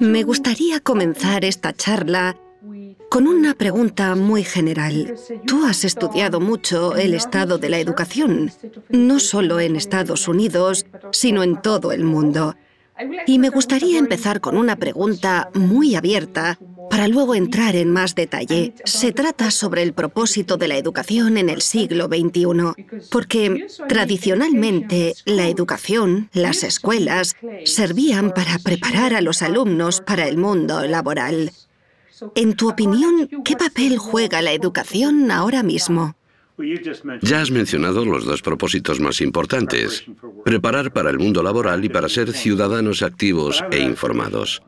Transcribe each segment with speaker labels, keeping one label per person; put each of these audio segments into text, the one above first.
Speaker 1: Me gustaría comenzar esta charla con una pregunta muy general. Tú has estudiado mucho el estado de la educación, no solo en Estados Unidos, sino en todo el mundo. Y me gustaría empezar con una pregunta muy abierta para luego entrar en más detalle, se trata sobre el propósito de la educación en el siglo XXI, porque tradicionalmente la educación, las escuelas, servían para preparar a los alumnos para el mundo laboral. En tu opinión, ¿qué papel juega la educación ahora mismo?
Speaker 2: Ya has mencionado los dos propósitos más importantes, preparar para el mundo laboral y para ser ciudadanos activos e informados.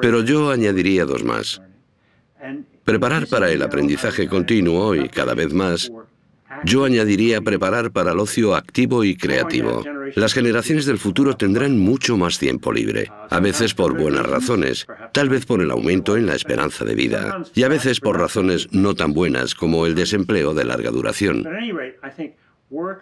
Speaker 2: Pero yo añadiría dos más. Preparar para el aprendizaje continuo y cada vez más. Yo añadiría preparar para el ocio activo y creativo. Las generaciones del futuro tendrán mucho más tiempo libre, a veces por buenas razones, tal vez por el aumento en la esperanza de vida, y a veces por razones no tan buenas como el desempleo de larga duración.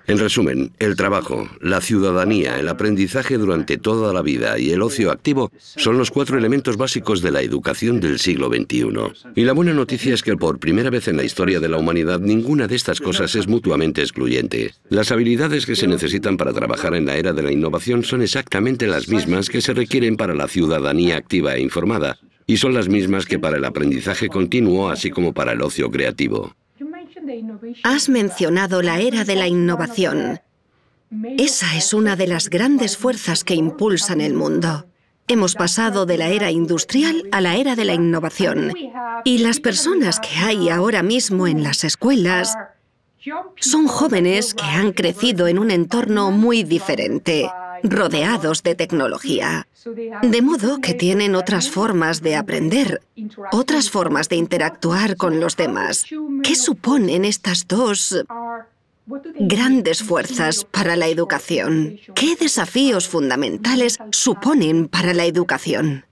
Speaker 2: En resumen, el trabajo, la ciudadanía, el aprendizaje durante toda la vida y el ocio activo son los cuatro elementos básicos de la educación del siglo XXI. Y la buena noticia es que por primera vez en la historia de la humanidad ninguna de estas cosas es mutuamente excluyente. Las habilidades que se necesitan para trabajar en la era de la innovación son exactamente las mismas que se requieren para la ciudadanía activa e informada, y son las mismas que para el aprendizaje continuo, así como para el ocio creativo.
Speaker 1: Has mencionado la era de la innovación. Esa es una de las grandes fuerzas que impulsan el mundo. Hemos pasado de la era industrial a la era de la innovación. Y las personas que hay ahora mismo en las escuelas son jóvenes que han crecido en un entorno muy diferente rodeados de tecnología. De modo que tienen otras formas de aprender, otras formas de interactuar con los demás. ¿Qué suponen estas dos grandes fuerzas para la educación? ¿Qué desafíos fundamentales suponen para la educación?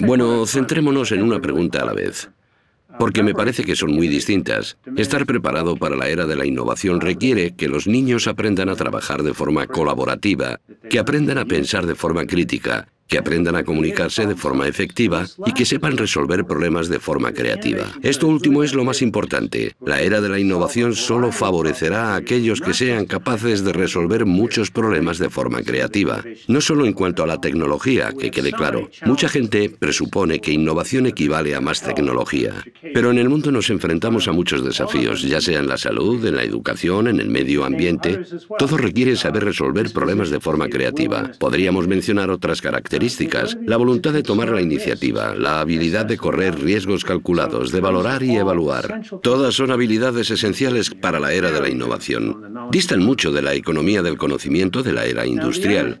Speaker 2: Bueno, centrémonos en una pregunta a la vez porque me parece que son muy distintas. Estar preparado para la era de la innovación requiere que los niños aprendan a trabajar de forma colaborativa, que aprendan a pensar de forma crítica, que aprendan a comunicarse de forma efectiva y que sepan resolver problemas de forma creativa. Esto último es lo más importante. La era de la innovación solo favorecerá a aquellos que sean capaces de resolver muchos problemas de forma creativa. No solo en cuanto a la tecnología, que quede claro. Mucha gente presupone que innovación equivale a más tecnología. Pero en el mundo nos enfrentamos a muchos desafíos, ya sea en la salud, en la educación, en el medio ambiente. Todo requiere saber resolver problemas de forma creativa. Podríamos mencionar otras características la voluntad de tomar la iniciativa, la habilidad de correr riesgos calculados, de valorar y evaluar. Todas son habilidades esenciales para la era de la innovación. Distan mucho de la economía del conocimiento de la era industrial.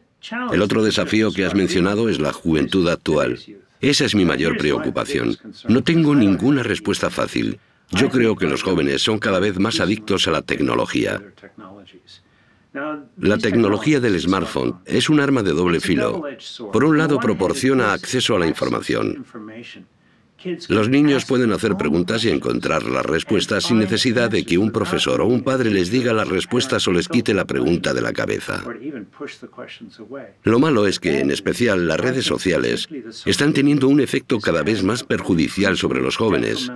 Speaker 2: El otro desafío que has mencionado es la juventud actual. Esa es mi mayor preocupación. No tengo ninguna respuesta fácil. Yo creo que los jóvenes son cada vez más adictos a la tecnología. La tecnología del smartphone es un arma de doble filo. Por un lado, proporciona acceso a la información. Los niños pueden hacer preguntas y encontrar las respuestas sin necesidad de que un profesor o un padre les diga las respuestas o les quite la pregunta de la cabeza. Lo malo es que, en especial, las redes sociales están teniendo un efecto cada vez más perjudicial sobre los jóvenes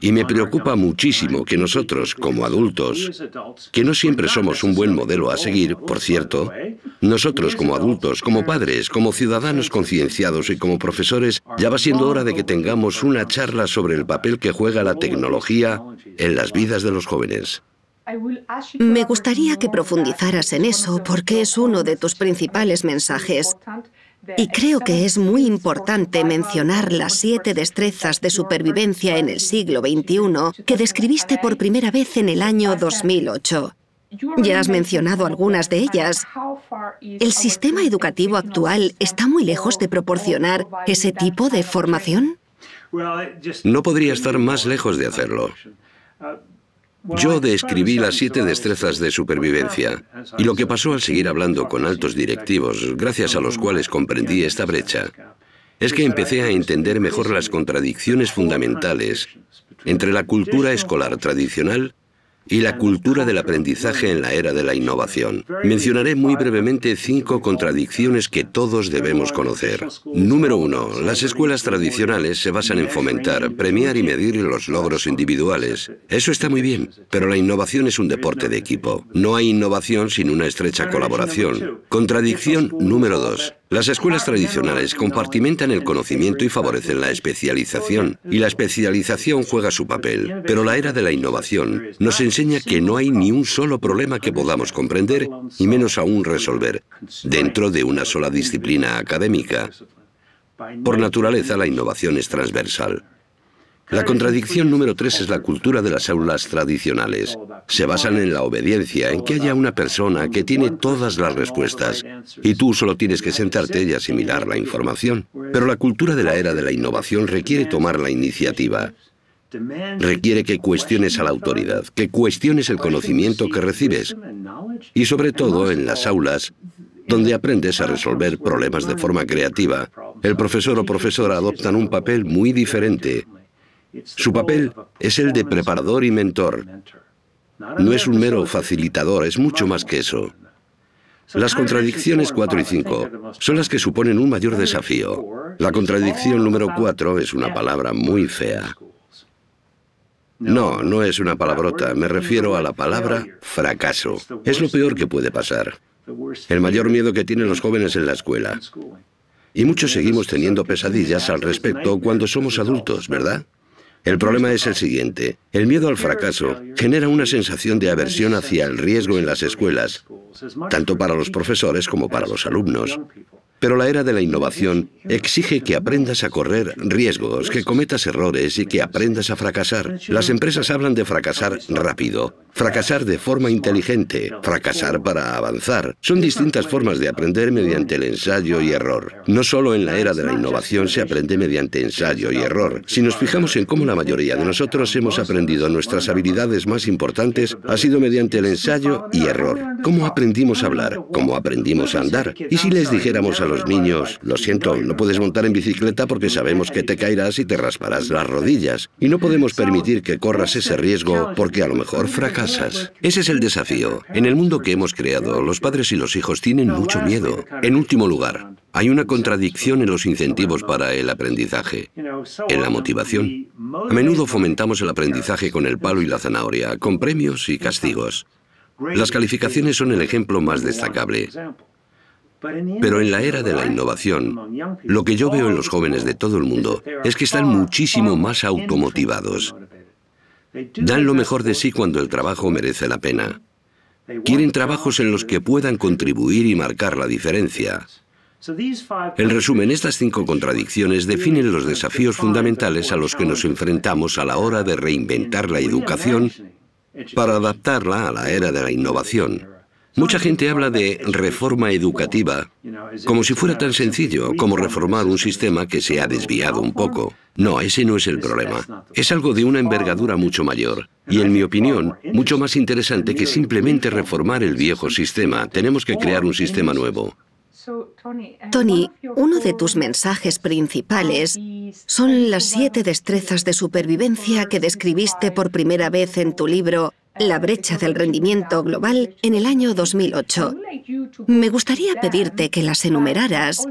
Speaker 2: y me preocupa muchísimo que nosotros, como adultos, que no siempre somos un buen modelo a seguir, por cierto, nosotros como adultos, como padres, como ciudadanos concienciados y como profesores, ya va siendo hora de que tengamos una charla sobre el papel que juega la tecnología en las vidas de los jóvenes.
Speaker 1: Me gustaría que profundizaras en eso porque es uno de tus principales mensajes. Y creo que es muy importante mencionar las siete destrezas de supervivencia en el siglo XXI que describiste por primera vez en el año 2008. Ya has mencionado algunas de ellas. ¿El sistema educativo actual está muy lejos de proporcionar ese tipo de formación?
Speaker 2: No podría estar más lejos de hacerlo. Yo describí las siete destrezas de supervivencia y lo que pasó al seguir hablando con altos directivos, gracias a los cuales comprendí esta brecha, es que empecé a entender mejor las contradicciones fundamentales entre la cultura escolar tradicional y la cultura del aprendizaje en la era de la innovación. Mencionaré muy brevemente cinco contradicciones que todos debemos conocer. Número uno, las escuelas tradicionales se basan en fomentar, premiar y medir los logros individuales. Eso está muy bien, pero la innovación es un deporte de equipo. No hay innovación sin una estrecha colaboración. Contradicción número dos. Las escuelas tradicionales compartimentan el conocimiento y favorecen la especialización, y la especialización juega su papel, pero la era de la innovación nos enseña que no hay ni un solo problema que podamos comprender, y menos aún resolver, dentro de una sola disciplina académica. Por naturaleza, la innovación es transversal. La contradicción número tres es la cultura de las aulas tradicionales. Se basan en la obediencia, en que haya una persona que tiene todas las respuestas y tú solo tienes que sentarte y asimilar la información. Pero la cultura de la era de la innovación requiere tomar la iniciativa. Requiere que cuestiones a la autoridad, que cuestiones el conocimiento que recibes y sobre todo en las aulas donde aprendes a resolver problemas de forma creativa, el profesor o profesora adoptan un papel muy diferente su papel es el de preparador y mentor. No es un mero facilitador, es mucho más que eso. Las contradicciones 4 y 5 son las que suponen un mayor desafío. La contradicción número 4 es una palabra muy fea. No, no es una palabrota, me refiero a la palabra fracaso. Es lo peor que puede pasar. El mayor miedo que tienen los jóvenes en la escuela. Y muchos seguimos teniendo pesadillas al respecto cuando somos adultos, ¿verdad? El problema es el siguiente. El miedo al fracaso genera una sensación de aversión hacia el riesgo en las escuelas, tanto para los profesores como para los alumnos. Pero la era de la innovación exige que aprendas a correr riesgos, que cometas errores y que aprendas a fracasar. Las empresas hablan de fracasar rápido, fracasar de forma inteligente, fracasar para avanzar. Son distintas formas de aprender mediante el ensayo y error. No solo en la era de la innovación se aprende mediante ensayo y error. Si nos fijamos en cómo la mayoría de nosotros hemos aprendido nuestras habilidades más importantes, ha sido mediante el ensayo y error. ¿Cómo aprendimos a hablar? ¿Cómo aprendimos a andar? ¿Y si les dijéramos a los niños, lo siento, no puedes montar en bicicleta porque sabemos que te caerás y te rasparás las rodillas. Y no podemos permitir que corras ese riesgo porque a lo mejor fracasas. Ese es el desafío. En el mundo que hemos creado, los padres y los hijos tienen mucho miedo. En último lugar, hay una contradicción en los incentivos para el aprendizaje, en la motivación. A menudo fomentamos el aprendizaje con el palo y la zanahoria, con premios y castigos. Las calificaciones son el ejemplo más destacable. Pero en la era de la innovación, lo que yo veo en los jóvenes de todo el mundo es que están muchísimo más automotivados. Dan lo mejor de sí cuando el trabajo merece la pena. Quieren trabajos en los que puedan contribuir y marcar la diferencia. En resumen, estas cinco contradicciones definen los desafíos fundamentales a los que nos enfrentamos a la hora de reinventar la educación para adaptarla a la era de la innovación. Mucha gente habla de reforma educativa como si fuera tan sencillo como reformar un sistema que se ha desviado un poco. No, ese no es el problema. Es algo de una envergadura mucho mayor y, en mi opinión, mucho más interesante que simplemente reformar el viejo sistema. Tenemos que crear un sistema nuevo.
Speaker 1: Tony, uno de tus mensajes principales son las siete destrezas de supervivencia que describiste por primera vez en tu libro la brecha del rendimiento global en el año 2008. Me gustaría pedirte que las enumeraras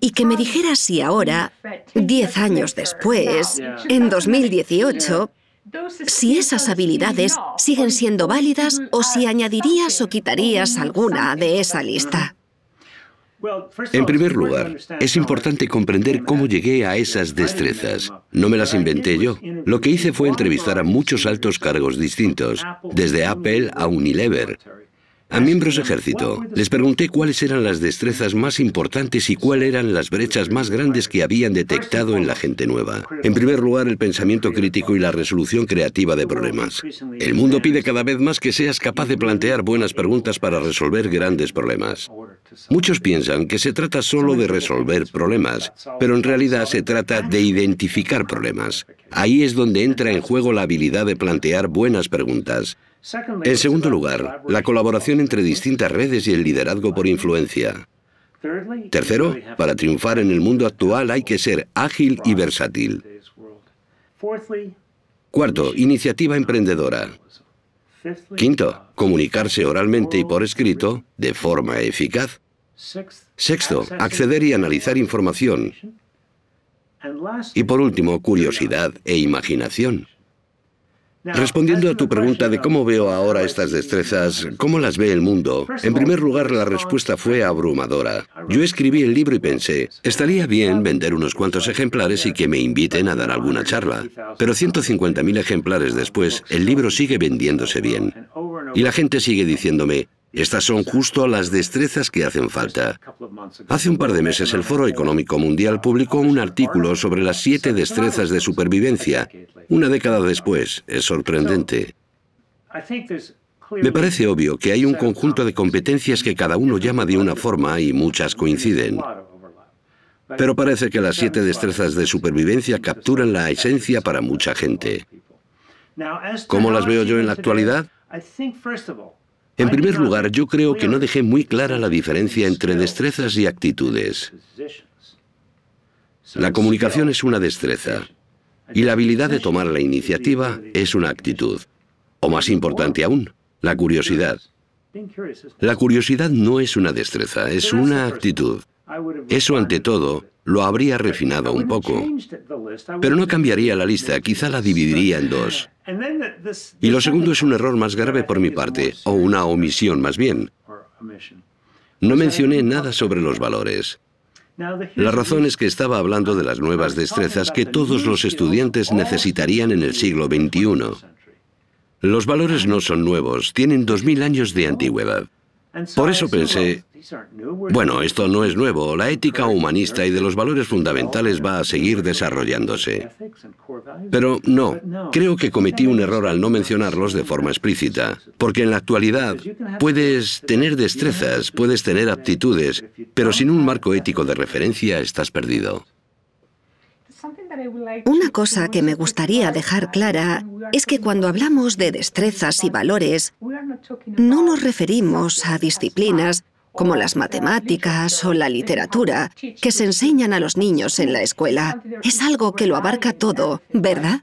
Speaker 1: y que me dijeras si ahora, diez años después, en 2018, si esas habilidades siguen siendo válidas o si añadirías o quitarías alguna de esa lista.
Speaker 2: En primer lugar, es importante comprender cómo llegué a esas destrezas. No me las inventé yo. Lo que hice fue entrevistar a muchos altos cargos distintos, desde Apple a Unilever, a miembros de ejército. Les pregunté cuáles eran las destrezas más importantes y cuáles eran las brechas más grandes que habían detectado en la gente nueva. En primer lugar, el pensamiento crítico y la resolución creativa de problemas. El mundo pide cada vez más que seas capaz de plantear buenas preguntas para resolver grandes problemas. Muchos piensan que se trata solo de resolver problemas, pero en realidad se trata de identificar problemas. Ahí es donde entra en juego la habilidad de plantear buenas preguntas. En segundo lugar, la colaboración entre distintas redes y el liderazgo por influencia. Tercero, para triunfar en el mundo actual hay que ser ágil y versátil. Cuarto, iniciativa emprendedora. Quinto, comunicarse oralmente y por escrito de forma eficaz. Sexto, acceder y analizar información. Y por último, curiosidad e imaginación. Respondiendo a tu pregunta de cómo veo ahora estas destrezas, cómo las ve el mundo, en primer lugar la respuesta fue abrumadora. Yo escribí el libro y pensé, estaría bien vender unos cuantos ejemplares y que me inviten a dar alguna charla, pero 150.000 ejemplares después, el libro sigue vendiéndose bien. Y la gente sigue diciéndome, estas son justo las destrezas que hacen falta. Hace un par de meses el Foro Económico Mundial publicó un artículo sobre las siete destrezas de supervivencia. Una década después, es sorprendente. Me parece obvio que hay un conjunto de competencias que cada uno llama de una forma y muchas coinciden. Pero parece que las siete destrezas de supervivencia capturan la esencia para mucha gente. ¿Cómo las veo yo en la actualidad? En primer lugar, yo creo que no dejé muy clara la diferencia entre destrezas y actitudes. La comunicación es una destreza y la habilidad de tomar la iniciativa es una actitud. O más importante aún, la curiosidad. La curiosidad no es una destreza, es una actitud. Eso ante todo lo habría refinado un poco, pero no cambiaría la lista, quizá la dividiría en dos. Y lo segundo es un error más grave por mi parte, o una omisión más bien. No mencioné nada sobre los valores.
Speaker 1: La razón es
Speaker 2: que estaba hablando de las nuevas destrezas que todos los estudiantes necesitarían en el siglo XXI. Los valores no son nuevos, tienen 2.000 años de antigüedad. Por eso pensé, bueno, esto no es nuevo. La ética humanista y de los valores fundamentales va a seguir desarrollándose. Pero no, creo que cometí un error al no mencionarlos de forma explícita, porque en la actualidad puedes tener destrezas, puedes tener aptitudes, pero sin un marco ético de referencia estás perdido.
Speaker 1: Una cosa que me gustaría dejar clara es que cuando hablamos de destrezas y valores, no nos referimos a disciplinas como las matemáticas o la literatura, que se enseñan a los niños en la escuela. Es algo que lo abarca todo, ¿verdad?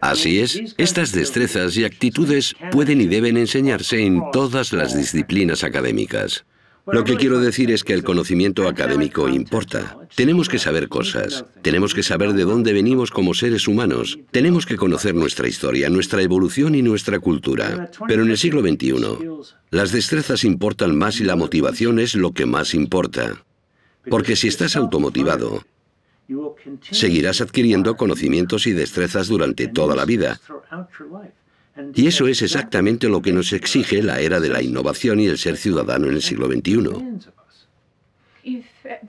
Speaker 2: Así es, estas destrezas y actitudes pueden y deben enseñarse en todas las disciplinas académicas. Lo que quiero decir es que el conocimiento académico importa. Tenemos que saber cosas, tenemos que saber de dónde venimos como seres humanos, tenemos que conocer nuestra historia, nuestra evolución y nuestra cultura. Pero en el siglo XXI, las destrezas importan más y la motivación es lo que más importa. Porque si estás automotivado, seguirás adquiriendo conocimientos y destrezas durante toda la vida. Y eso es exactamente lo que nos exige la era de la innovación y el ser ciudadano en el siglo XXI.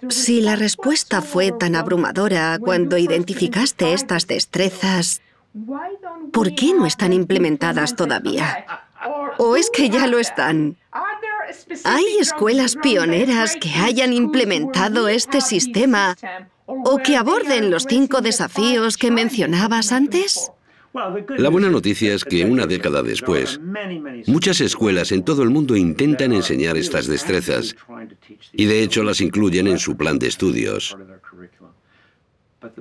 Speaker 1: Si la respuesta fue tan abrumadora cuando identificaste estas destrezas, ¿por qué no están implementadas todavía? ¿O es que ya lo están? ¿Hay escuelas pioneras que hayan implementado este sistema o que aborden los cinco desafíos que mencionabas antes?
Speaker 2: La buena noticia es que una década después, muchas escuelas en todo el mundo intentan enseñar estas destrezas y de hecho las incluyen en su plan de estudios.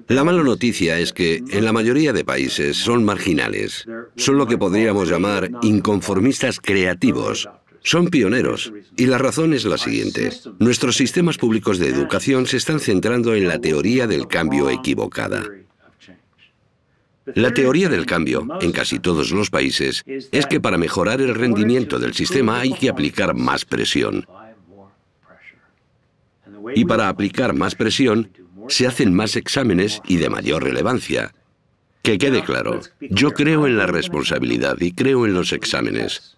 Speaker 2: La mala noticia es que en la mayoría de países son marginales, son lo que podríamos llamar inconformistas creativos. Son pioneros y la razón es la siguiente. Nuestros sistemas públicos de educación se están centrando en la teoría del cambio equivocada. La teoría del cambio, en casi todos los países, es que para mejorar el rendimiento del sistema hay que aplicar más presión. Y para aplicar más presión, se hacen más exámenes y de mayor relevancia. Que quede claro, yo creo en la responsabilidad y creo en los exámenes.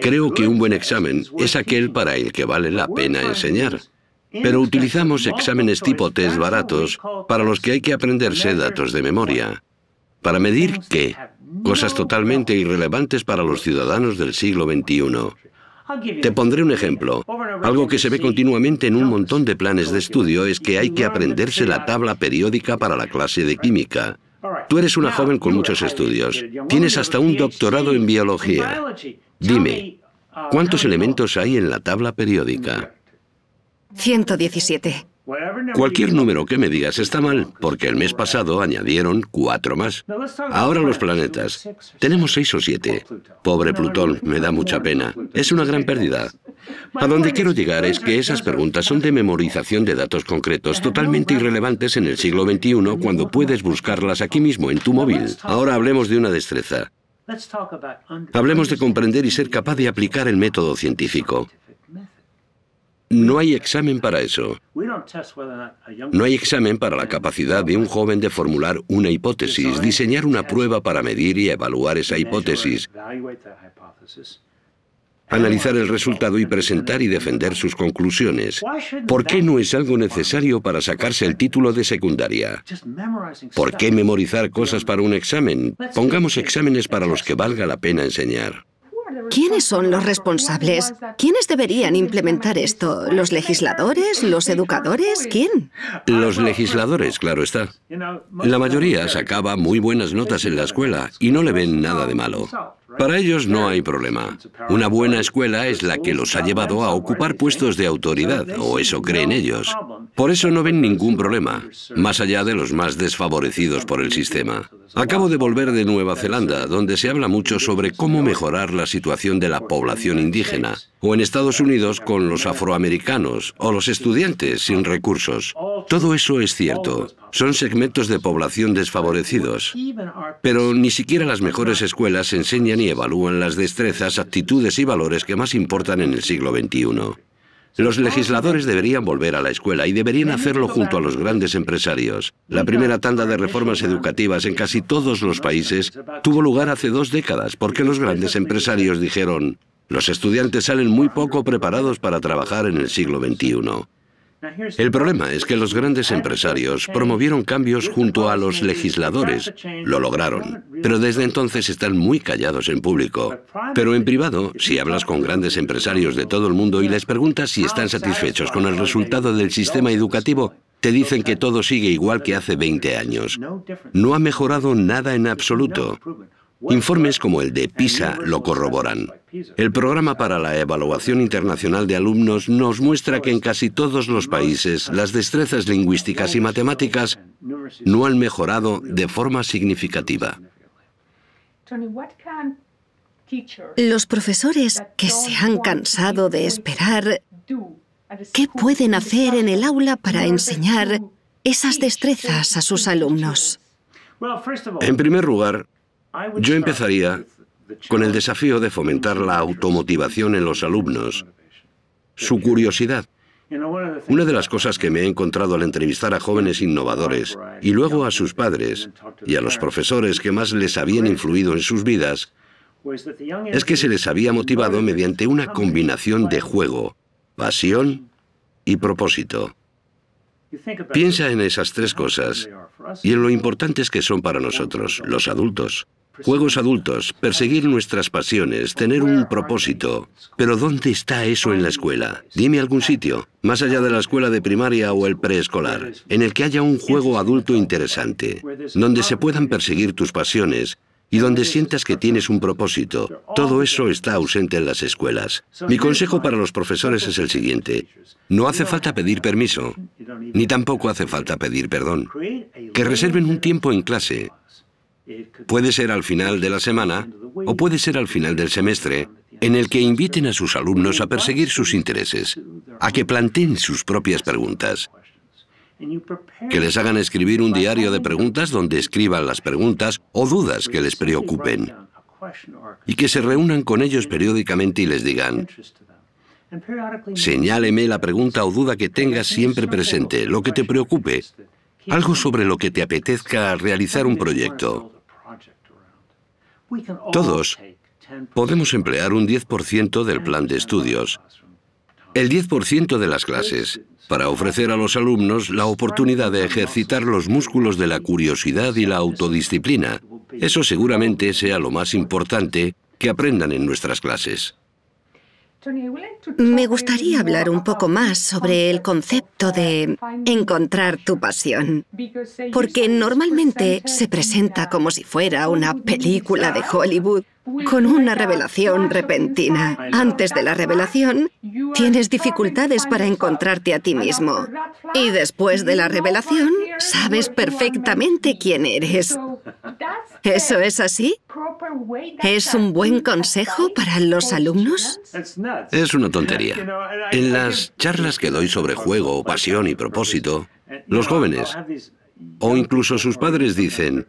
Speaker 1: Creo que un buen
Speaker 2: examen es aquel para el que vale la pena enseñar. Pero utilizamos exámenes tipo test baratos para los que hay que aprenderse datos de memoria. ¿Para medir qué? Cosas totalmente irrelevantes para los ciudadanos del siglo XXI. Te pondré un ejemplo. Algo que se ve continuamente en un montón de planes de estudio es que hay que aprenderse la tabla periódica para la clase de química. Tú eres una joven con muchos estudios. Tienes hasta un doctorado en biología. Dime, ¿cuántos elementos hay en la tabla periódica?
Speaker 1: 117. Cualquier
Speaker 2: número que me digas está mal, porque el mes pasado añadieron cuatro más. Ahora los planetas. Tenemos seis o siete. Pobre Plutón, me da mucha pena. Es una gran pérdida. A donde quiero llegar es que esas preguntas son de memorización de datos concretos totalmente irrelevantes en el siglo XXI cuando puedes buscarlas aquí mismo en tu móvil. Ahora hablemos de una destreza. Hablemos de comprender y ser capaz de aplicar el método científico. No hay examen para eso.
Speaker 1: No
Speaker 2: hay examen para la capacidad de un joven de formular una hipótesis, diseñar una prueba para medir y evaluar esa hipótesis, analizar el resultado y presentar y defender sus conclusiones. ¿Por qué no es algo necesario para sacarse el título de secundaria? ¿Por qué memorizar cosas para un examen? Pongamos exámenes para los que valga la pena enseñar.
Speaker 1: ¿Quiénes son los responsables? ¿Quiénes deberían implementar esto? ¿Los legisladores? ¿Los educadores? ¿Quién?
Speaker 2: Los legisladores, claro está. La mayoría sacaba muy buenas notas en la escuela y no le ven nada de malo. Para ellos no hay problema. Una buena escuela es la que los ha llevado a ocupar puestos de autoridad, o eso creen ellos. Por eso no ven ningún problema, más allá de los más desfavorecidos por el sistema. Acabo de volver de Nueva Zelanda, donde se habla mucho sobre cómo mejorar la situación de la población indígena, o en Estados Unidos con los afroamericanos o los estudiantes sin recursos. Todo eso es cierto. Son segmentos de población desfavorecidos. Pero ni siquiera las mejores escuelas enseñan y evalúan las destrezas, actitudes y valores que más importan en el siglo XXI. Los legisladores deberían volver a la escuela y deberían hacerlo junto a los grandes empresarios. La primera tanda de reformas educativas en casi todos los países tuvo lugar hace dos décadas porque los grandes empresarios dijeron, los estudiantes salen muy poco preparados para trabajar en el siglo XXI. El problema es que los grandes empresarios promovieron cambios junto a los legisladores. Lo lograron, pero desde entonces están muy callados en público. Pero en privado, si hablas con grandes empresarios de todo el mundo y les preguntas si están satisfechos con el resultado del sistema educativo, te dicen que todo sigue igual que hace 20 años. No ha mejorado nada en absoluto. Informes como el de PISA lo corroboran. El programa para la evaluación internacional de alumnos nos muestra que en casi todos los países las destrezas lingüísticas y matemáticas no han mejorado de forma significativa.
Speaker 1: Los profesores que se han cansado de esperar,
Speaker 2: ¿qué pueden hacer en el aula para enseñar
Speaker 1: esas destrezas a sus alumnos? En
Speaker 2: primer lugar, yo empezaría con el desafío de fomentar la automotivación en los alumnos, su curiosidad. Una de las cosas que me he encontrado al entrevistar a jóvenes innovadores y luego a sus padres y a los profesores que más les habían influido en sus vidas es que se les había motivado mediante una combinación de juego, pasión y propósito. Piensa en esas tres cosas y en lo importantes que son para nosotros, los adultos. Juegos adultos, perseguir nuestras pasiones, tener un propósito. Pero ¿dónde está eso en la escuela? Dime algún sitio, más allá de la escuela de primaria o el preescolar, en el que haya un juego adulto interesante, donde se puedan perseguir tus pasiones y donde sientas que tienes un propósito. Todo eso está ausente en las escuelas. Mi consejo para los profesores es el siguiente. No hace falta pedir permiso, ni tampoco hace falta pedir perdón. Que reserven un tiempo en clase Puede ser al final de la semana o puede ser al final del semestre, en el que inviten a sus alumnos a perseguir sus intereses, a que planteen sus propias preguntas, que les hagan escribir un diario de preguntas donde escriban las preguntas o dudas que les preocupen, y que se reúnan con ellos periódicamente y les digan, señáleme la pregunta o duda que tengas siempre presente, lo que te preocupe, algo sobre lo que te apetezca realizar un proyecto. Todos podemos emplear un 10% del plan de estudios, el 10% de las clases, para ofrecer a los alumnos la oportunidad de ejercitar los músculos de la curiosidad y la autodisciplina. Eso seguramente sea lo más importante que aprendan en nuestras clases.
Speaker 1: Me gustaría hablar un poco más sobre el concepto de encontrar tu pasión, porque normalmente se presenta como si fuera una película de Hollywood con una revelación repentina. Antes de la revelación, tienes dificultades para encontrarte a ti mismo. Y después de la revelación, sabes perfectamente quién eres. ¿Eso es así? ¿Es un buen consejo para los alumnos? Es una tontería.
Speaker 2: En las charlas que doy sobre juego, pasión y propósito, los jóvenes o incluso sus padres dicen,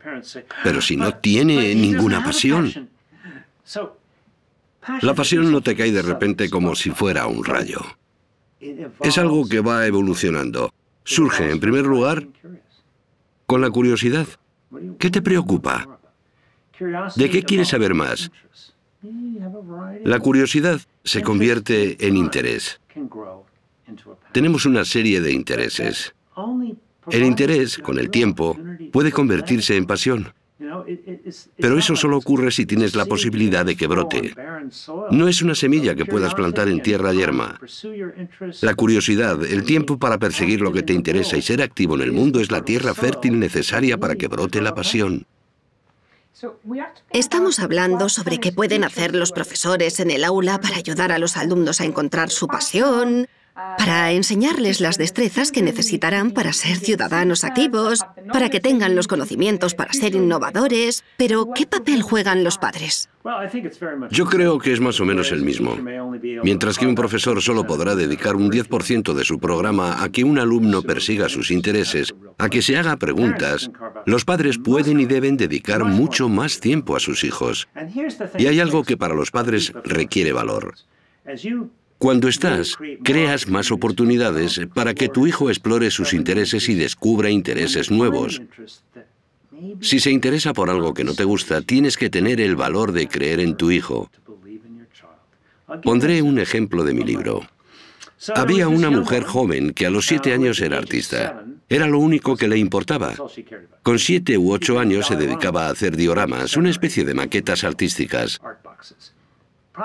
Speaker 2: pero si no tiene ninguna pasión, la pasión no te cae de repente como si fuera un rayo. Es algo que va evolucionando. Surge, en primer lugar, con la curiosidad. ¿Qué te preocupa? ¿De qué quieres saber más? La curiosidad se convierte en interés. Tenemos una serie de intereses. El interés, con el tiempo, puede convertirse en pasión. Pero eso solo ocurre si tienes la posibilidad de que brote. No es una semilla que puedas plantar en tierra yerma. La curiosidad, el tiempo para perseguir lo que te interesa y ser activo en el mundo es la tierra fértil necesaria para que brote la pasión.
Speaker 1: Estamos hablando sobre qué pueden hacer los profesores en el aula para ayudar a los alumnos a encontrar su pasión, para enseñarles las destrezas que necesitarán para ser ciudadanos activos, para que tengan los conocimientos para ser innovadores, pero ¿qué papel juegan los padres?
Speaker 2: Yo creo que es más o menos el mismo. Mientras que un profesor solo podrá dedicar un 10% de su programa a que un alumno persiga sus intereses, a que se haga preguntas, los padres pueden y deben dedicar mucho más tiempo a sus hijos. Y hay algo que para los padres requiere valor. Cuando estás, creas más oportunidades para que tu hijo explore sus intereses y descubra intereses nuevos. Si se interesa por algo que no te gusta, tienes que tener el valor de creer en tu hijo. Pondré un ejemplo de mi libro.
Speaker 1: Había una mujer
Speaker 2: joven que a los siete años era artista. Era lo único que le importaba. Con siete u ocho años se dedicaba a hacer dioramas, una especie de maquetas artísticas.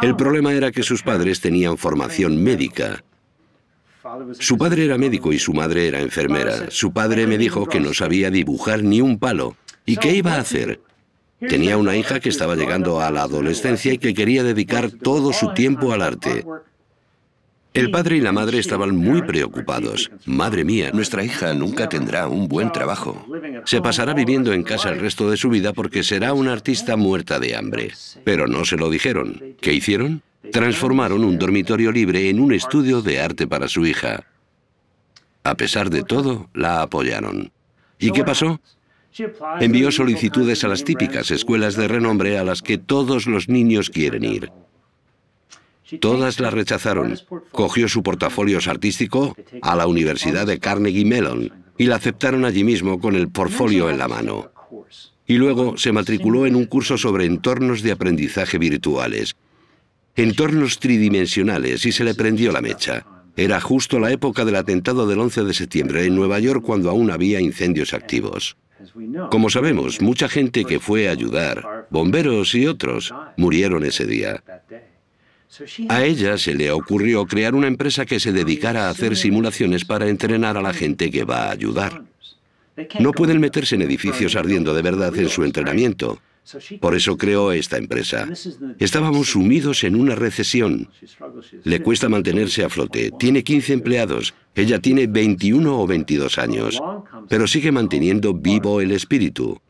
Speaker 2: El problema era que sus padres tenían formación médica. Su padre era médico y su madre era enfermera. Su padre me dijo que no sabía dibujar ni un palo. ¿Y qué iba a hacer? Tenía una hija que estaba llegando a la adolescencia y que quería dedicar todo su tiempo al arte. El padre y la madre estaban muy preocupados. Madre mía, nuestra hija nunca tendrá un buen trabajo. Se pasará viviendo en casa el resto de su vida porque será una artista muerta de hambre. Pero no se lo dijeron. ¿Qué hicieron? Transformaron un dormitorio libre en un estudio de arte para su hija. A pesar de todo, la apoyaron. ¿Y qué pasó? Envió solicitudes a las típicas escuelas de renombre a las que todos los niños quieren ir. Todas las rechazaron. Cogió su portafolio artístico a la Universidad de Carnegie Mellon y la aceptaron allí mismo con el portfolio en la mano. Y luego se matriculó en un curso sobre entornos de aprendizaje virtuales, entornos tridimensionales, y se le prendió la mecha. Era justo la época del atentado del 11 de septiembre en Nueva York cuando aún había incendios activos. Como sabemos, mucha gente que fue a ayudar, bomberos y otros, murieron ese día. A ella se le ocurrió crear una empresa que se dedicara a hacer simulaciones para entrenar a la gente que va a ayudar. No pueden meterse en edificios ardiendo de verdad en su entrenamiento. Por eso creó esta empresa. Estábamos sumidos en una recesión. Le cuesta mantenerse a flote. Tiene 15 empleados. Ella tiene 21 o 22 años. Pero sigue manteniendo vivo el espíritu.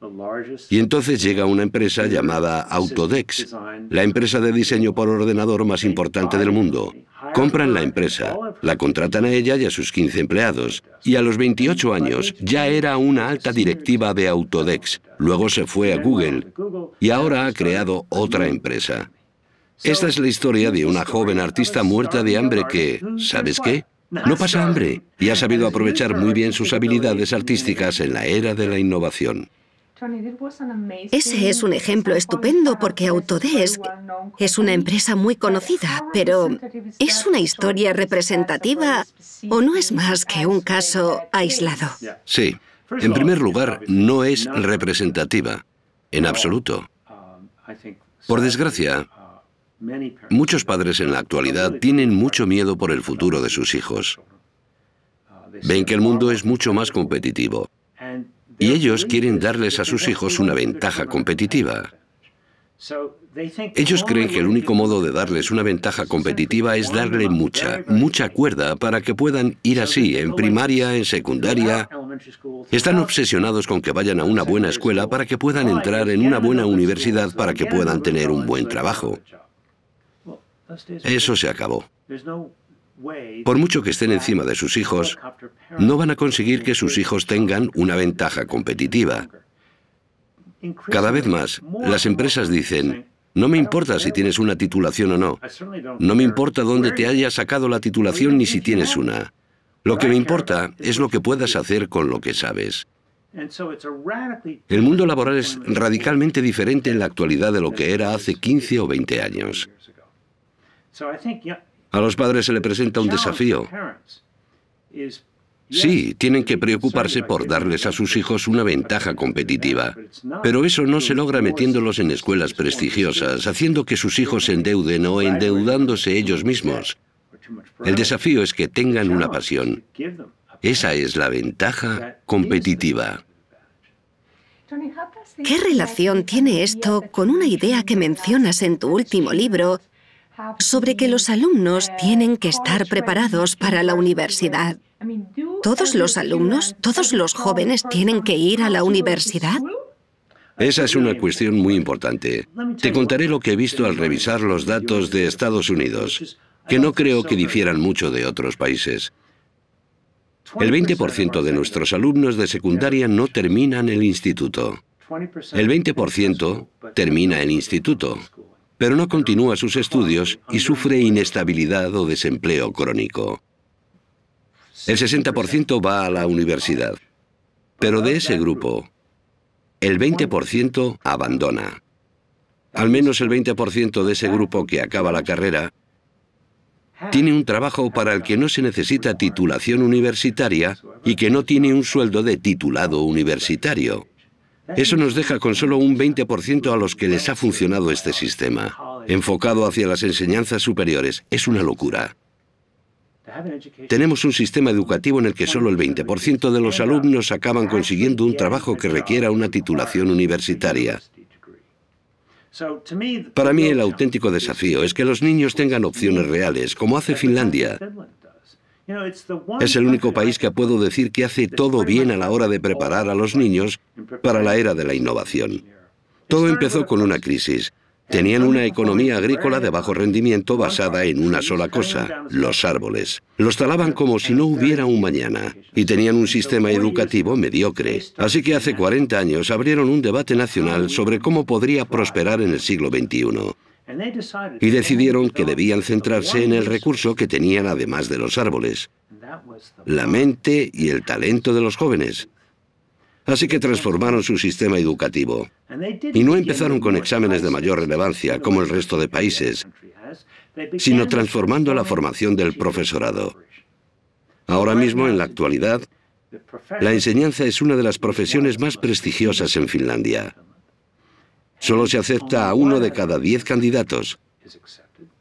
Speaker 2: Y entonces llega una empresa llamada Autodex, la empresa de diseño por ordenador más importante del mundo. Compran la empresa, la contratan a ella y a sus 15 empleados, y a los 28 años ya era una alta directiva de Autodex, luego se fue a Google y ahora ha creado otra empresa. Esta es la historia de una joven artista muerta de hambre que, ¿sabes qué? No pasa hambre y ha sabido aprovechar muy bien sus habilidades artísticas en la era de la innovación.
Speaker 1: Ese es un ejemplo estupendo porque Autodesk es una empresa muy conocida, pero ¿es una historia representativa o no es más que un caso aislado?
Speaker 2: Sí. En primer lugar, no es representativa, en absoluto. Por desgracia, muchos padres en la actualidad tienen mucho miedo por el futuro de sus hijos. Ven que el mundo es mucho más competitivo y ellos quieren darles a sus hijos una ventaja competitiva.
Speaker 1: Ellos creen que
Speaker 2: el único modo de darles una ventaja competitiva es darle mucha, mucha cuerda para que puedan ir así en primaria, en secundaria. Están obsesionados con que vayan a una buena escuela para que puedan entrar en una buena universidad para que puedan tener un buen trabajo. Eso se acabó. Por mucho que estén encima de sus hijos, no van a conseguir que sus hijos tengan una ventaja competitiva. Cada vez más, las empresas dicen, no me importa si tienes una titulación o no, no me importa dónde te haya sacado la titulación ni si tienes una. Lo que me importa es lo que puedas hacer con lo que sabes. El mundo laboral es radicalmente diferente en la actualidad de lo que era hace 15 o 20 años. A los padres se le presenta un desafío. Sí, tienen que preocuparse por darles a sus hijos una ventaja competitiva, pero eso no se logra metiéndolos en escuelas prestigiosas, haciendo que sus hijos se endeuden o endeudándose ellos mismos. El desafío es que tengan una pasión. Esa es la ventaja competitiva.
Speaker 1: ¿Qué relación tiene esto con una idea que mencionas en tu último libro sobre que los alumnos tienen que estar preparados para la universidad. ¿Todos los alumnos, todos los jóvenes tienen que ir a la universidad?
Speaker 2: Esa es una cuestión muy importante. Te contaré lo que he visto al revisar los datos de Estados Unidos, que no creo que difieran mucho de otros países. El 20% de nuestros alumnos de secundaria no terminan el instituto. El 20% termina el instituto, pero no continúa sus estudios y sufre inestabilidad o desempleo crónico. El 60% va a la universidad, pero de ese grupo, el 20% abandona. Al menos el 20% de ese grupo que acaba la carrera tiene un trabajo para el que no se necesita titulación universitaria y que no tiene un sueldo de titulado universitario. Eso nos deja con solo un 20% a los que les ha funcionado este sistema, enfocado hacia las enseñanzas superiores. Es una locura. Tenemos un sistema educativo en el que solo el 20% de los alumnos acaban consiguiendo un trabajo que requiera una titulación universitaria. Para mí el auténtico desafío es que los niños tengan opciones reales, como hace Finlandia. Es el único país que puedo decir que hace todo bien a la hora de preparar a los niños para la era de la innovación. Todo empezó con una crisis. Tenían una economía agrícola de bajo rendimiento basada en una sola cosa, los árboles. Los talaban como si no hubiera un mañana y tenían un sistema educativo mediocre. Así que hace 40 años abrieron un debate nacional sobre cómo podría prosperar en el siglo XXI y decidieron que debían centrarse en el recurso que tenían además de los árboles, la mente y el talento de los jóvenes. Así que transformaron su sistema educativo.
Speaker 1: Y no empezaron con
Speaker 2: exámenes de mayor relevancia, como el resto de países,
Speaker 1: sino transformando
Speaker 2: la formación del profesorado. Ahora mismo, en la actualidad, la enseñanza es una de las profesiones más prestigiosas en Finlandia. Solo se acepta a uno de cada diez candidatos.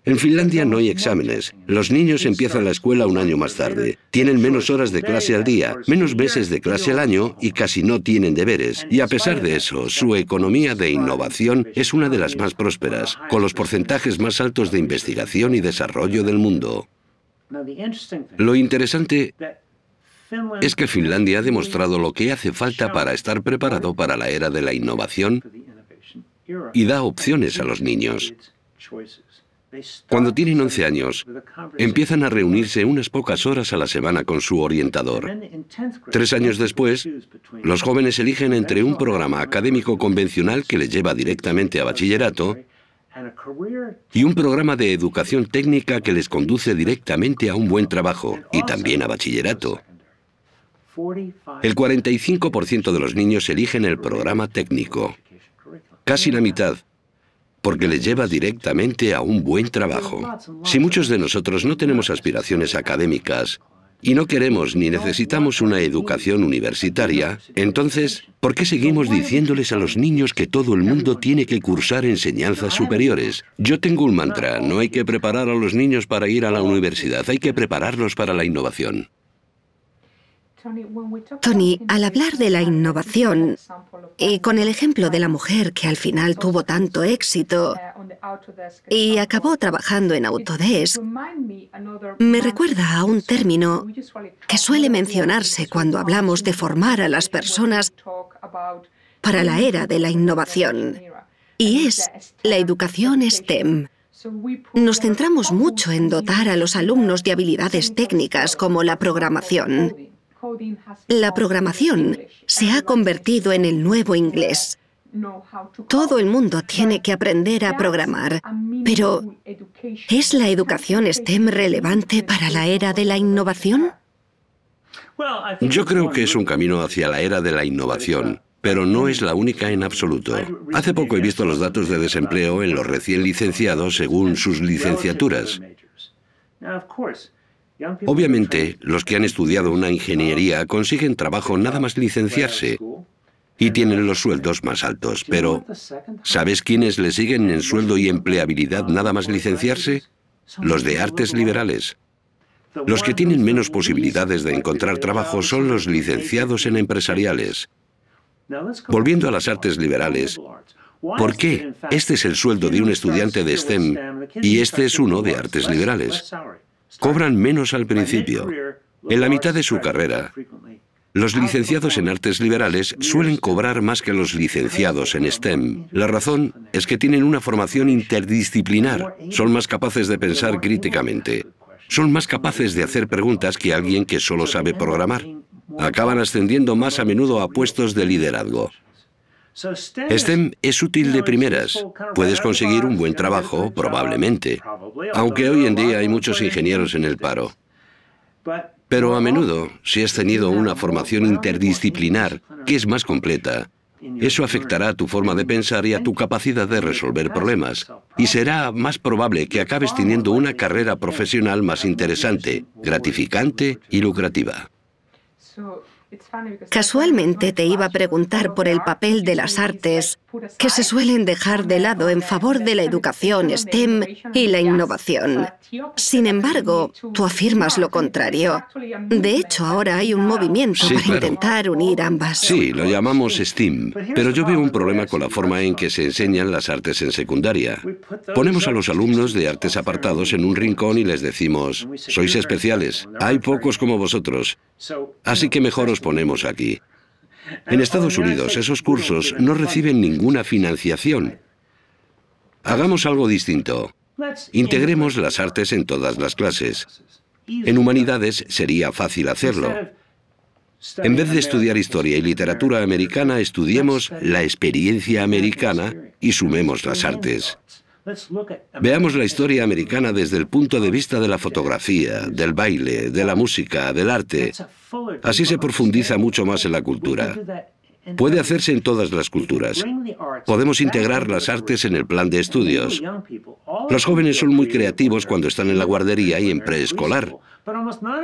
Speaker 2: En Finlandia no hay exámenes. Los niños empiezan la escuela un año más tarde. Tienen menos horas de clase al día, menos meses de clase al año y casi no tienen deberes. Y a pesar de eso, su economía de innovación es una de las más prósperas, con los porcentajes más altos de investigación y desarrollo del mundo. Lo interesante es que Finlandia ha demostrado lo que hace falta para estar preparado para la era de la innovación y da opciones a los niños. Cuando tienen 11 años, empiezan a reunirse unas pocas horas a la semana con su orientador. Tres años después, los jóvenes eligen entre un programa académico convencional que les lleva directamente a bachillerato y un programa de educación técnica que les conduce directamente a un buen trabajo y también a bachillerato. El 45% de los niños eligen el programa técnico casi la mitad, porque le lleva directamente a un buen trabajo. Si muchos de nosotros no tenemos aspiraciones académicas y no queremos ni necesitamos una educación universitaria, entonces, ¿por qué seguimos diciéndoles a los niños que todo el mundo tiene que cursar enseñanzas superiores? Yo tengo un mantra, no hay que preparar a los niños para ir a la universidad, hay que prepararlos para la innovación.
Speaker 1: Tony, al hablar de la innovación y con el ejemplo de la mujer que al final tuvo tanto éxito uh, y acabó trabajando en Autodesk, me recuerda a un término que suele mencionarse cuando hablamos de formar a las personas para la era de la innovación, y es la educación STEM. Nos centramos mucho en dotar a los alumnos de habilidades técnicas como la programación la programación se ha convertido en el nuevo inglés. Todo el mundo tiene que aprender a programar, pero ¿es la educación STEM relevante para la era de la innovación?
Speaker 2: Yo creo que es un camino hacia la era de la innovación, pero no es la única en absoluto. Hace poco he visto los datos de desempleo en los recién licenciados según sus licenciaturas. Obviamente, los que han estudiado una ingeniería consiguen trabajo nada más licenciarse y tienen los sueldos más altos, pero ¿sabes quiénes le siguen en sueldo y empleabilidad nada más licenciarse? Los de artes liberales. Los que tienen menos posibilidades de encontrar trabajo son los licenciados en empresariales. Volviendo a las artes liberales, ¿por qué este es el sueldo de un estudiante de STEM y este es uno de artes liberales? cobran menos al principio, en la mitad de su carrera. Los licenciados en artes liberales suelen cobrar más que los licenciados en STEM. La razón es que tienen una formación interdisciplinar, son más capaces de pensar críticamente, son más capaces de hacer preguntas que alguien que solo sabe programar. Acaban ascendiendo más a menudo a puestos de liderazgo.
Speaker 1: STEM
Speaker 2: es útil de primeras. Puedes conseguir un buen trabajo, probablemente,
Speaker 1: aunque hoy en
Speaker 2: día hay muchos ingenieros en el paro. Pero a menudo, si has tenido una formación interdisciplinar, que es más completa, eso afectará a tu forma de pensar y a tu capacidad de resolver problemas, y será más probable que acabes teniendo una carrera profesional más interesante, gratificante y lucrativa.
Speaker 1: Casualmente te iba a preguntar por el papel de las artes que se suelen dejar de lado en favor de la educación STEM y la innovación. Sin embargo, tú afirmas lo contrario. De hecho, ahora hay un movimiento para intentar unir ambas.
Speaker 2: Sí, lo llamamos STEAM, pero yo veo un problema con la forma en que se enseñan las artes en secundaria. Ponemos a los alumnos de artes apartados en un rincón y les decimos, sois especiales, hay pocos como vosotros, Así que mejor os ponemos aquí. En Estados Unidos esos cursos no reciben ninguna financiación. Hagamos algo distinto. Integremos las artes en todas las clases. En humanidades sería fácil hacerlo. En vez de estudiar historia y literatura americana, estudiemos la experiencia americana y sumemos las artes. Veamos la historia americana desde el punto de vista de la fotografía, del baile, de la música, del arte. Así se profundiza mucho más en la cultura. Puede hacerse en todas las culturas. Podemos integrar las artes en el plan de estudios. Los jóvenes son muy creativos cuando están en la guardería y en preescolar,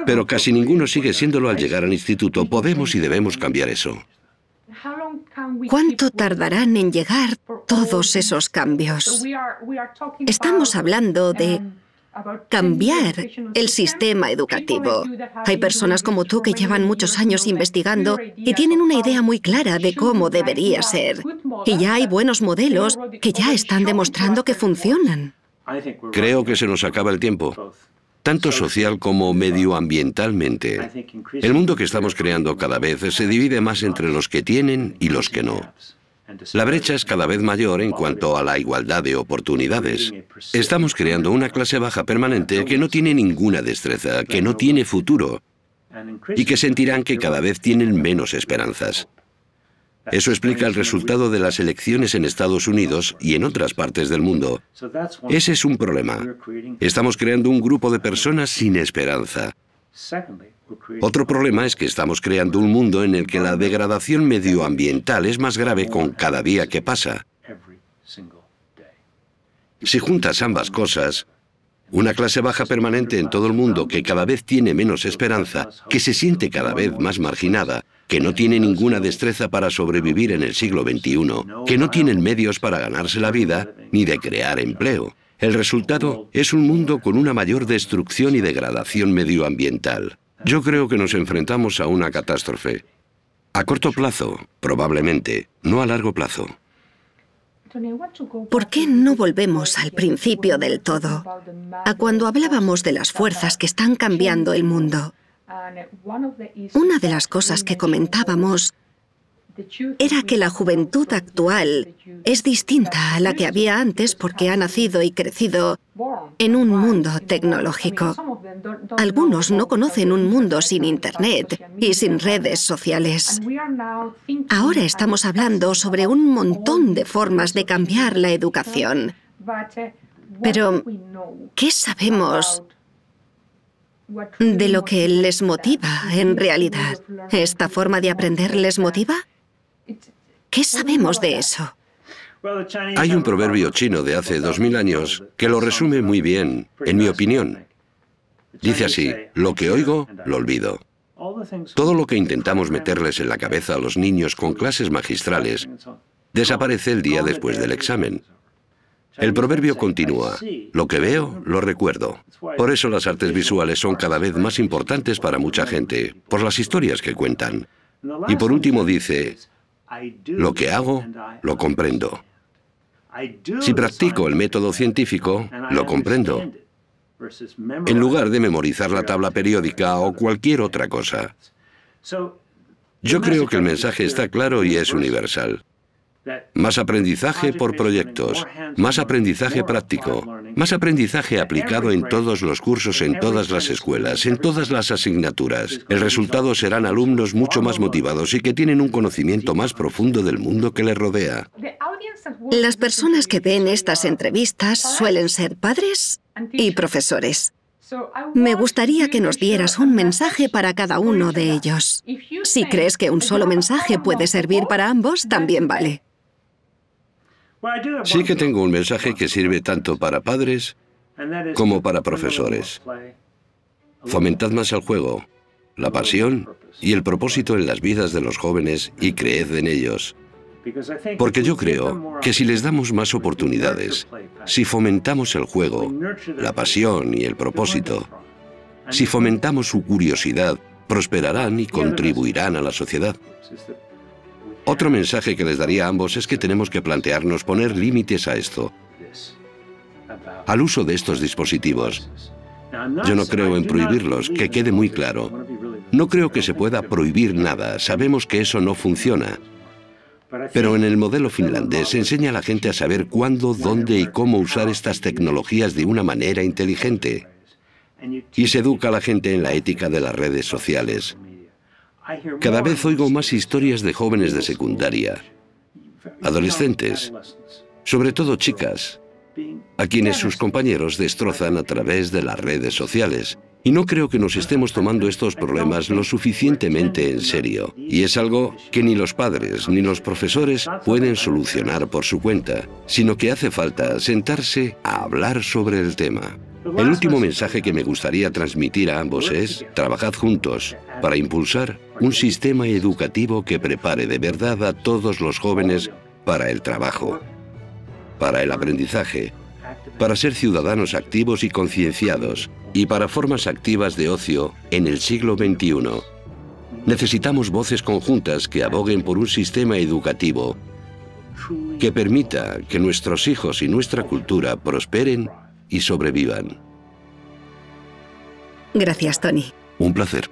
Speaker 2: pero casi ninguno sigue siéndolo al llegar al instituto. Podemos y debemos cambiar eso.
Speaker 1: ¿Cuánto tardarán en llegar todos esos cambios? Estamos hablando de cambiar el sistema educativo. Hay personas como tú que llevan muchos años investigando y tienen una idea muy clara de cómo debería ser. Y ya hay buenos modelos que ya están demostrando que funcionan.
Speaker 2: Creo que se nos acaba el tiempo tanto social como uh, medioambientalmente. El mundo que estamos creando cada vez se divide más entre los que tienen y los que no. La brecha es cada vez mayor en cuanto a la igualdad de oportunidades. Estamos creando una clase baja permanente que no tiene ninguna destreza, que no tiene futuro y que sentirán que cada vez tienen menos esperanzas. Eso explica el resultado de las elecciones en Estados Unidos y en otras partes del mundo.
Speaker 1: Ese es un problema.
Speaker 2: Estamos creando un grupo de personas sin esperanza. Otro problema es que estamos creando un mundo en el que la degradación medioambiental es más grave con cada día que pasa. Si juntas ambas cosas, una clase baja permanente en todo el mundo que cada vez tiene menos esperanza, que se siente cada vez más marginada, que no tiene ninguna destreza para sobrevivir en el siglo XXI, que no tienen medios para ganarse la vida ni de crear empleo. El resultado es un mundo con una mayor destrucción y degradación medioambiental. Yo creo que nos enfrentamos a una catástrofe. A corto plazo, probablemente, no a largo plazo.
Speaker 1: ¿Por qué no volvemos al principio del todo? A cuando hablábamos de las fuerzas que están cambiando el mundo. Una de las cosas que comentábamos era que la juventud actual es distinta a la que había antes porque ha nacido y crecido en un mundo tecnológico. Algunos no conocen un mundo sin Internet y sin redes sociales. Ahora estamos hablando sobre un montón de formas de cambiar la educación. Pero, ¿qué sabemos de lo que les motiva en realidad. ¿Esta forma de aprender les motiva? ¿Qué sabemos de eso?
Speaker 2: Hay un proverbio chino de hace 2000 años que lo resume muy bien, en mi opinión. Dice así, lo que oigo, lo olvido. Todo lo que intentamos meterles en la cabeza a los niños con clases magistrales desaparece el día después del examen. El proverbio continúa, lo que veo, lo recuerdo. Por eso las artes visuales son cada vez más importantes para mucha gente, por las historias que cuentan. Y por último dice, lo que hago, lo comprendo.
Speaker 1: Si practico
Speaker 2: el método científico, lo comprendo, en lugar de memorizar la tabla periódica o cualquier otra cosa. Yo creo que el mensaje está claro y es universal. Más aprendizaje por proyectos, más aprendizaje práctico, más aprendizaje aplicado en todos los cursos, en todas las escuelas, en todas las asignaturas. El resultado serán alumnos mucho más motivados y que tienen un conocimiento más profundo del mundo que les rodea.
Speaker 1: Las personas que ven estas entrevistas suelen ser padres y profesores. Me gustaría que nos dieras un mensaje para cada uno de ellos. Si crees que un solo mensaje puede servir para ambos, también vale.
Speaker 2: Sí que tengo un mensaje que pues, sirve tanto para padres como para profesores. Fomentad más el juego, la pasión y el propósito en las vidas de los jóvenes y creed en ellos.
Speaker 1: Porque yo creo que
Speaker 2: si les damos más oportunidades, si fomentamos el juego, la pasión y el propósito, si fomentamos su curiosidad, prosperarán y contribuirán a la sociedad. Otro mensaje que les daría a ambos es que tenemos que plantearnos poner límites a esto, al uso de estos dispositivos.
Speaker 1: Yo no creo en prohibirlos, que quede muy claro.
Speaker 2: No creo que se pueda prohibir nada, sabemos que eso no funciona. Pero en el modelo finlandés se enseña a la gente a saber cuándo, dónde y cómo usar estas tecnologías de una manera inteligente. Y se educa a la gente en la ética de las redes sociales. Cada vez oigo más historias de jóvenes de secundaria, adolescentes, sobre todo chicas, a quienes sus compañeros destrozan a través de las redes sociales. Y no creo que nos estemos tomando estos problemas lo suficientemente en serio. Y es algo que ni los padres ni los profesores pueden solucionar por su cuenta, sino que hace falta sentarse a hablar sobre el tema. El último mensaje que me gustaría transmitir a ambos es, trabajad juntos para impulsar un sistema educativo que prepare de verdad a todos los jóvenes para el trabajo, para el aprendizaje, para ser ciudadanos activos y concienciados y para formas activas de ocio en el siglo XXI. Necesitamos voces conjuntas que aboguen por un sistema educativo que permita que nuestros hijos y nuestra cultura prosperen y sobrevivan.
Speaker 1: Gracias, Tony.
Speaker 2: Un placer.